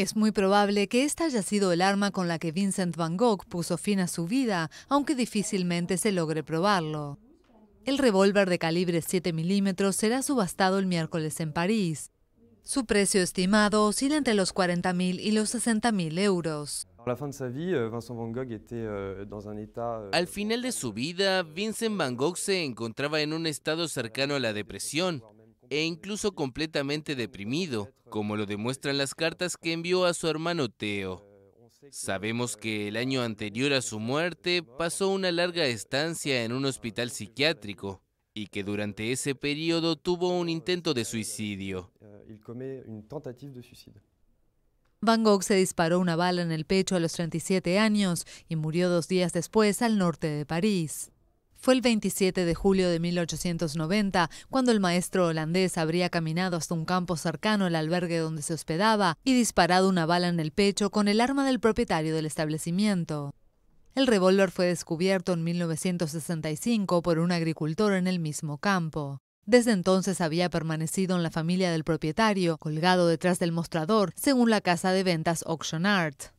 Es muy probable que esta haya sido el arma con la que Vincent van Gogh puso fin a su vida, aunque difícilmente se logre probarlo. El revólver de calibre 7 milímetros será subastado el miércoles en París. Su precio estimado oscila entre los 40.000 y los 60.000 euros. Euh, euh, euh, Al final de su vida, Vincent Van Gogh se encontraba en un estado cercano a la depresión e incluso completamente deprimido, como lo demuestran las cartas que envió a su hermano Teo. Sabemos que el año anterior a su muerte pasó una larga estancia en un hospital psiquiátrico y que durante ese periodo tuvo un intento de suicidio. Van Gogh se disparó una bala en el pecho a los 37 años y murió dos días después al norte de París. Fue el 27 de julio de 1890 cuando el maestro holandés habría caminado hasta un campo cercano al albergue donde se hospedaba y disparado una bala en el pecho con el arma del propietario del establecimiento. El revólver fue descubierto en 1965 por un agricultor en el mismo campo. Desde entonces había permanecido en la familia del propietario, colgado detrás del mostrador, según la casa de ventas Auction Art.